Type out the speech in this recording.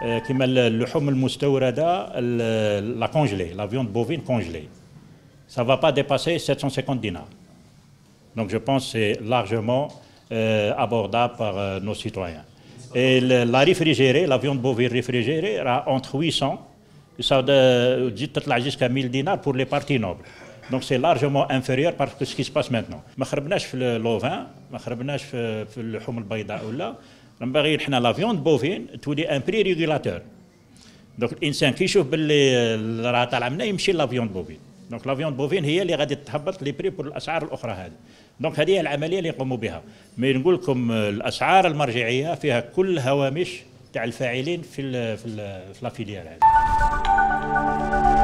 la اللحوم المستورده la congelée, la viande bovine congelée, ça va pas dépasser 750 dinars donc je pense que c'est largement euh, abordable par euh, nos citoyens et la réfrigérée la viande bovine réfrigérée entre 800 et euh, jusqu'à 1000 dinars pour les parties nobles donc c'est largement inférieur par ce qui se passe maintenant نبغي حنا لا بوفين تولي ان بري ريغيلاتور دونك الانسان كيشوف باللي راه طالع منا يمشي لا بوفين دونك لا بوفين هي اللي غادي تهبط لي بري بور الاسعار الاخرى هذه دونك هذه هي العمليه اللي يقوموا بها مي نقول لكم الاسعار المرجعيه فيها كل هوامش تاع الفاعلين في الـ في, ال في لافيليير هذه